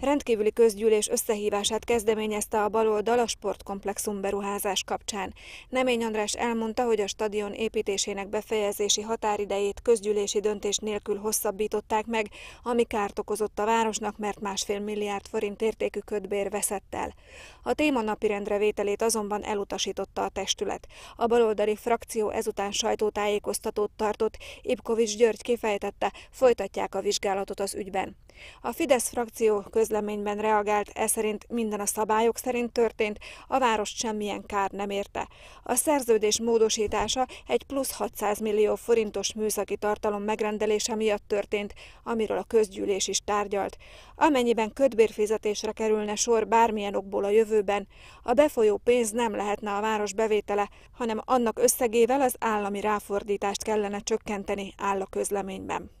rendkívüli közgyűlés összehívását kezdeményezte a baloldal a sportkomplexum beruházás kapcsán. Nemény András elmondta, hogy a stadion építésének befejezési határidejét közgyűlési döntés nélkül hosszabbították meg, ami kárt okozott a városnak, mert másfél milliárd forint értékű ködbér veszett el. A téma napirendre vételét azonban elutasította a testület. A baloldali frakció ezután sajtótájékoztatót tartott, Ipkovics György kifejtette, folytatják a vizsgálatot az ügyben. A Fidesz frakció közleményben reagált, e szerint minden a szabályok szerint történt, a várost semmilyen kár nem érte. A szerződés módosítása egy plusz 600 millió forintos műszaki tartalom megrendelése miatt történt, amiről a közgyűlés is tárgyalt. Amennyiben kötbérfizetésre kerülne sor bármilyen okból a jövőben, a befolyó pénz nem lehetne a város bevétele, hanem annak összegével az állami ráfordítást kellene csökkenteni, áll a közleményben.